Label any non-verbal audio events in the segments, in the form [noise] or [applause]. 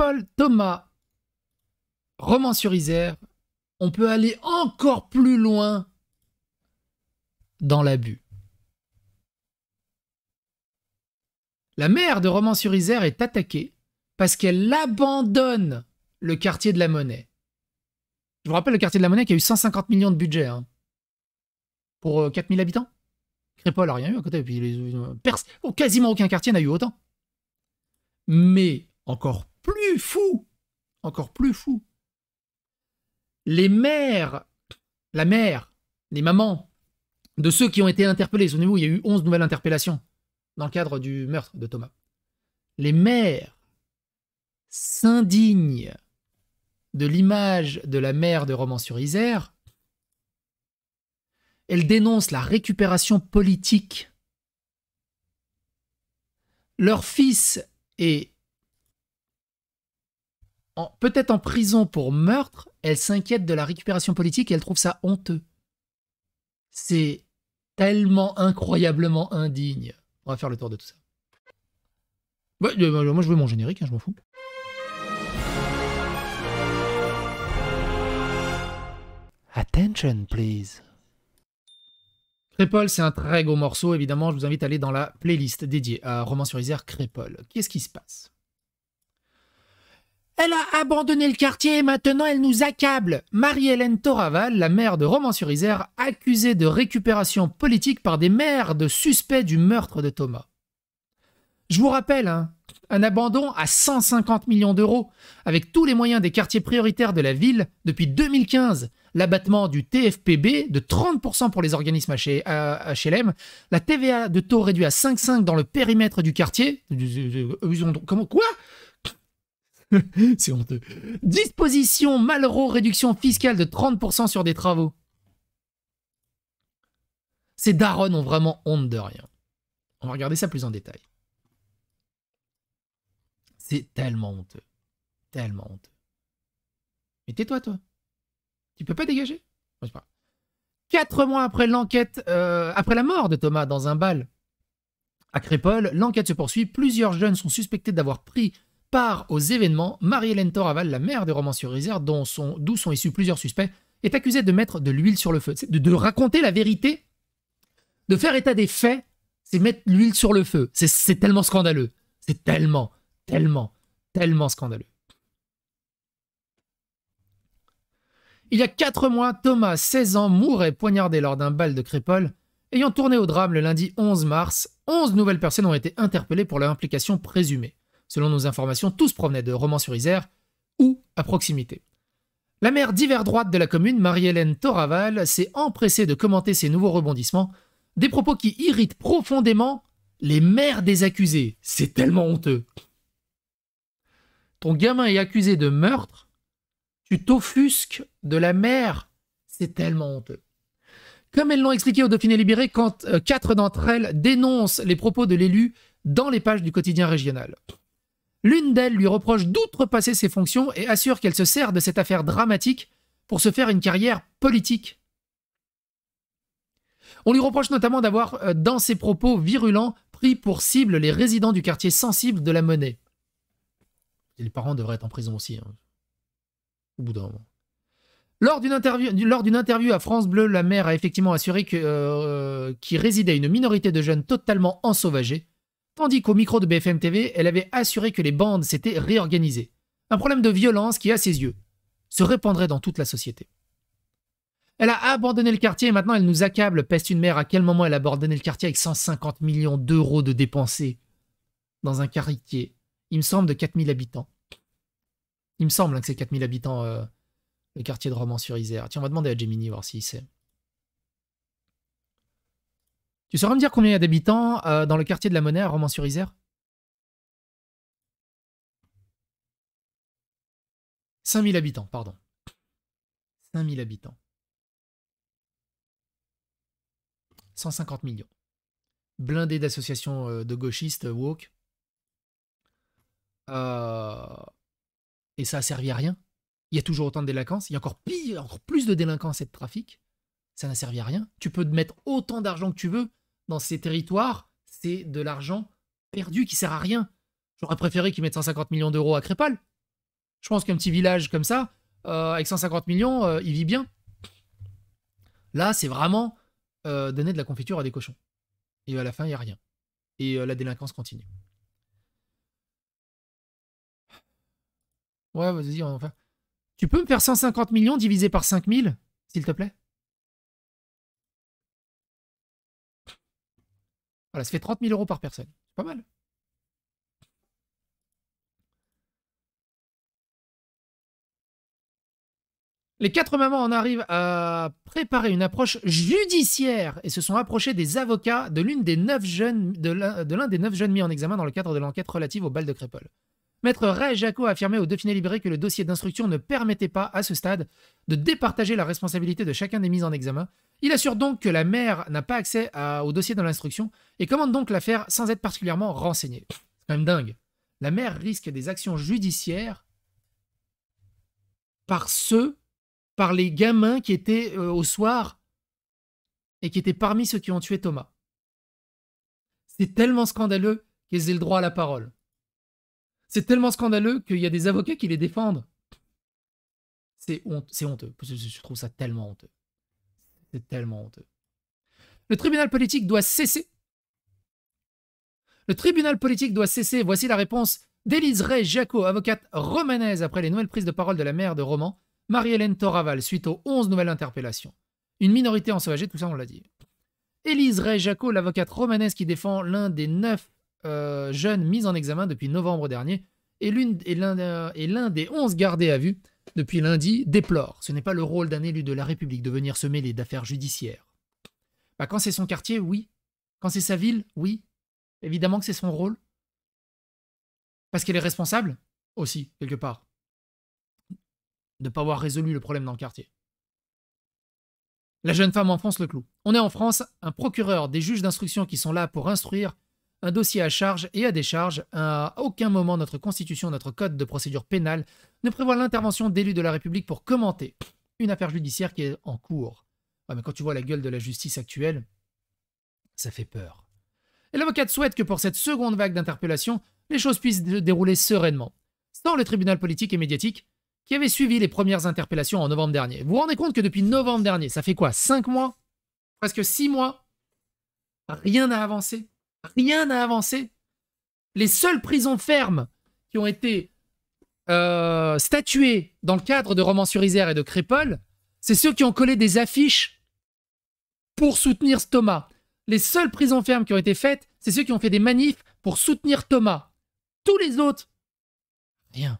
Paul Thomas, Roman sur Isère, on peut aller encore plus loin dans l'abus. La mère de Romans-sur-Isère est attaquée parce qu'elle abandonne le quartier de la Monnaie. Je vous rappelle le quartier de la Monnaie qui a eu 150 millions de budget hein. pour 4000 euh, habitants. Crépol n'a rien eu à côté. Euh, oh, quasiment aucun quartier n'a eu autant. Mais encore plus fou, encore plus fou. Les mères, la mère, les mamans de ceux qui ont été interpellés, souvenez-vous, il y a eu 11 nouvelles interpellations dans le cadre du meurtre de Thomas. Les mères s'indignent de l'image de la mère de Roman sur isère Elles dénoncent la récupération politique. Leur fils est peut-être en prison pour meurtre, elle s'inquiète de la récupération politique et elle trouve ça honteux. C'est tellement incroyablement indigne. On va faire le tour de tout ça. Euh, bah, moi, je veux mon générique, hein, je m'en fous. Attention, please. Crépole, c'est un très gros morceau, évidemment. Je vous invite à aller dans la playlist dédiée à Roman sur Isère Crépole. Qu'est-ce qui se passe elle a abandonné le quartier et maintenant elle nous accable. Marie-Hélène Toraval, la maire de Romans-sur-Isère, accusée de récupération politique par des maires de suspects du meurtre de Thomas. Je vous rappelle, hein, un abandon à 150 millions d'euros, avec tous les moyens des quartiers prioritaires de la ville depuis 2015, l'abattement du TFPB de 30% pour les organismes HLM, euh, la TVA de taux réduit à 5,5 dans le périmètre du quartier. Comment, quoi [laughs] C'est honteux. Disposition malheureux réduction fiscale de 30% sur des travaux. Ces darons ont vraiment honte de rien. On va regarder ça plus en détail. C'est tellement honteux. Tellement honteux. Mais tais-toi, toi. Tu peux pas dégager Quatre mois après l'enquête, euh, après la mort de Thomas dans un bal à Crépole, l'enquête se poursuit. Plusieurs jeunes sont suspectés d'avoir pris part aux événements, Marie-Hélène Toraval, la mère des romans sur Isère, d'où sont, issus plusieurs suspects, est accusée de mettre de l'huile sur le feu, de, raconter la vérité, de faire état des faits, c'est mettre l'huile sur le feu. C'est tellement scandaleux. C'est tellement, tellement, tellement scandaleux. Il y a quatre mois, Thomas, 16 ans, mourait poignardé lors d'un bal de Crépole. Ayant tourné au drame le lundi 11 mars, 11 nouvelles personnes ont été interpellées pour leur implication présumée. Selon nos informations, tous provenaient de Romans-sur-Isère ou à proximité. La maire d'hiver droite de la commune, Marie-Hélène Toraval, s'est empressée de commenter ces nouveaux rebondissements, des propos qui irritent profondément les mères des accusés. C'est tellement honteux. Ton gamin est accusé de meurtre, tu t'offusques de la mère. C'est tellement honteux. Comme elles l'ont expliqué au Dauphiné Libéré, quand euh, quatre d'entre elles dénoncent les propos de l'élu dans les pages du quotidien régional. L'une d'elles lui reproche d'outrepasser ses fonctions et assure qu'elle se sert de cette affaire dramatique pour se faire une carrière politique. On lui reproche notamment d'avoir, euh, dans ses propos virulents, pris pour cible les résidents du quartier sensible de la monnaie. les parents devraient être en prison aussi, hein, au bout d'un moment. Lors d'une interview, à France Bleu, la mère a effectivement assuré euh, euh, qu'il résidait une minorité de jeunes totalement ensauvagés, tandis qu'au micro de BFM TV, elle avait assuré que les bandes s'étaient réorganisées. Un problème de violence qui, à ses yeux, se répandrait dans toute la société. Elle a abandonné le quartier et maintenant elle nous accable, peste une mère, à quel moment elle a abandonné le quartier avec 150 millions d'euros de dépensés dans un quartier, il me semble, de 4000 habitants. Il me semble hein, que c'est 4000 habitants, euh, le quartier de Romans-sur-Isère. Tiens, on va demander à Gemini voir s'il sait. Tu sauras me dire combien il y a d'habitants euh, dans le quartier de la Monnaie à Romans-sur-Isère 5000 habitants, pardon. 5000 habitants. 150 millions. Blindé d'associations euh, de gauchistes, euh, woke. Et ça a servi à rien. Il y a toujours autant de délinquance. Il y a encore pire, encore plus de délinquance et de trafic. Ça n'a servi à rien. Tu peux te mettre autant d'argent que tu veux dans ces territoires, c'est de l'argent perdu qui sert à rien. J'aurais préféré qu'ils mettent 150 millions d'euros à Crépal. Je pense qu'un petit village comme ça, euh, avec 150 millions, euh, il vit bien. Là, c'est vraiment euh, donner de la confiture à des cochons. Et à la fin, il n'y a rien. Et la délinquance continue. Ouais, vas-y, enfin. Tu peux me faire 150 millions divisé par 5000, s'il te plaît ça fait 30 000 euros par personne. C'est pas mal. Les quatre mamans en arrivent à préparer une approche judiciaire et se sont approchés des avocats de de l'un des neuf jeunes mis en examen dans le cadre de l'enquête relative au bal de Crépole. Maître Ray Jaco a affirmé au Dauphiné Libéré que le dossier d'instruction ne permettait pas, à ce stade, de départager la responsabilité de chacun des mises en examen. Il assure donc que la mère n'a pas accès au dossier de l'instruction et commande donc l'affaire sans être particulièrement renseignée. C'est quand même dingue. La mère risque des actions judiciaires par ceux, par les gamins qui étaient euh, au soir et qui étaient parmi ceux qui ont tué Thomas. C'est tellement scandaleux qu'ils aient le droit à la parole. C'est tellement scandaleux qu'il y a des avocats qui les défendent. C'est honteux. Je trouve ça tellement honteux. C'est tellement honteux. Le tribunal politique doit cesser. Le tribunal politique doit cesser. Voici la réponse d'Élise Ray Jaco, avocate romanaise, après les nouvelles prises de parole de la mère de Roman, Marie-Hélène Toraval, suite aux 11 nouvelles interpellations. Une minorité ensauvagée, tout ça on l'a dit. Élise Ray Jaco, l'avocate romanaise qui défend l'un des neuf euh, jeune mise en examen depuis novembre dernier et euh, l'un des 11 gardés à vue depuis lundi déplore. Ce n'est pas le rôle d'un élu de la République de venir se mêler d'affaires judiciaires. Bah, quand c'est son quartier, oui. Quand c'est sa ville, oui. Évidemment que c'est son rôle. Parce qu'elle est responsable aussi, quelque part, de ne pas avoir résolu le problème dans le quartier. La jeune femme enfonce le clou. On est en France, un procureur, des juges d'instruction qui sont là pour instruire un dossier à charge et à décharge. À aucun moment notre constitution, notre code de procédure pénale ne prévoit l'intervention d'élus de la République pour commenter une affaire judiciaire qui est en cours. mais quand tu vois la gueule de la justice actuelle, ça fait peur. Et l'avocate souhaite que pour cette seconde vague d'interpellations, les choses puissent se dérouler sereinement, sans le tribunal politique et médiatique qui avait suivi les premières interpellations en novembre dernier. Vous vous rendez compte que depuis novembre dernier, ça fait quoi Cinq mois Presque six mois Rien n'a avancé rien n'a avancé. Les seules prisons fermes qui ont été euh, statuées dans le cadre de romans sur Isère et de Crépole, c'est ceux qui ont collé des affiches pour soutenir Thomas. Les seules prisons fermes qui ont été faites, c'est ceux qui ont fait des manifs pour soutenir Thomas. Tous les autres, rien.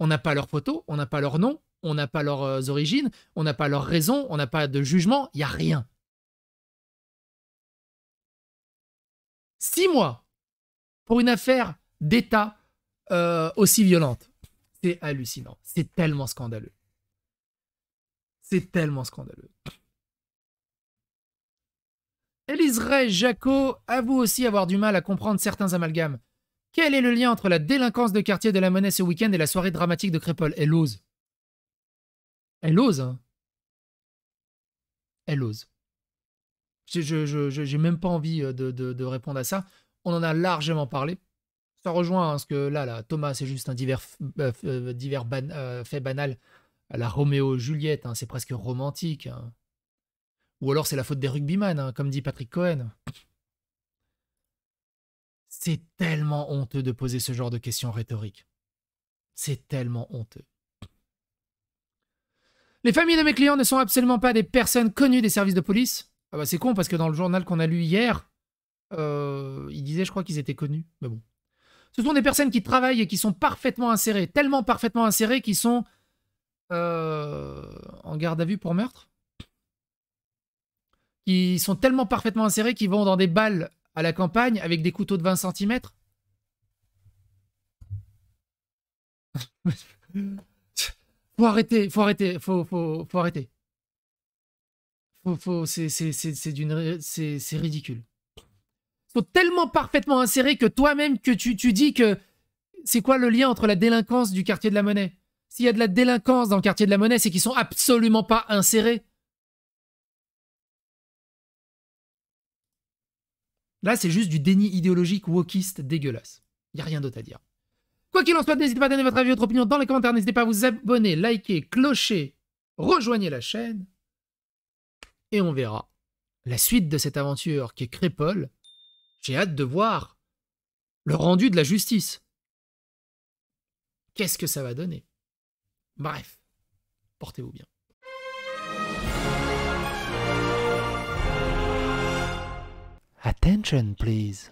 On n'a pas leurs photos, on n'a pas leur nom, on n'a pas leurs euh, origines, on n'a pas leurs raisons, on n'a pas de jugement, il n'y a rien. six mois pour une affaire d'État euh, aussi violente. C'est hallucinant. C'est tellement scandaleux. C'est tellement scandaleux. Elise Ray, Jaco, avoue aussi avoir du mal à comprendre certains amalgames. Quel est le lien entre la délinquance de quartier de la monnaie ce week-end et la soirée dramatique de Crépole Elle ose. Elle ose, hein. Elle ose. Je n'ai même pas envie euh, de, répondre à ça. On en a largement parlé. Ça rejoint hein, ce que là, là Thomas, c'est juste un divers, euh, euh, fait banal. La Roméo-Juliette, hein, c'est presque romantique. Hein. Ou alors c'est la faute des rugbyman, comme dit Patrick Cohen. C'est tellement honteux de poser ce genre de questions rhétoriques. C'est tellement honteux. Les familles de mes clients ne sont absolument pas des personnes connues des services de police. Ah bah c'est con parce que dans le journal qu'on a lu hier, euh, il disait, je crois qu'ils étaient connus. Mais bon. Ce sont des personnes qui travaillent et qui sont parfaitement insérées, tellement parfaitement insérées qu'ils sont euh, en garde à vue pour meurtre. Qui sont tellement parfaitement insérés qu'ils vont dans des balles à la campagne avec des couteaux de 20 cm. [laughs] faut arrêter, faut arrêter, faut arrêter. Faut, c'est ridicule. Faut tellement parfaitement inséré que toi-même que tu, dis que c'est quoi le lien entre la délinquance du quartier de la Monnaie S'il y a de la délinquance dans le quartier de la Monnaie, c'est qu'ils sont absolument pas insérés. Là, c'est juste du déni idéologique wokiste dégueulasse. Il n'y a rien d'autre à dire. Quoi qu'il en soit, n'hésitez pas à donner votre avis, votre opinion dans les commentaires. N'hésitez pas à vous abonner, liker, clocher, rejoignez la chaîne et on verra la suite de cette aventure qui est Crépole. J'ai hâte de voir le rendu de la justice. Qu'est-ce que ça va donner Bref, portez-vous bien. Attention, please.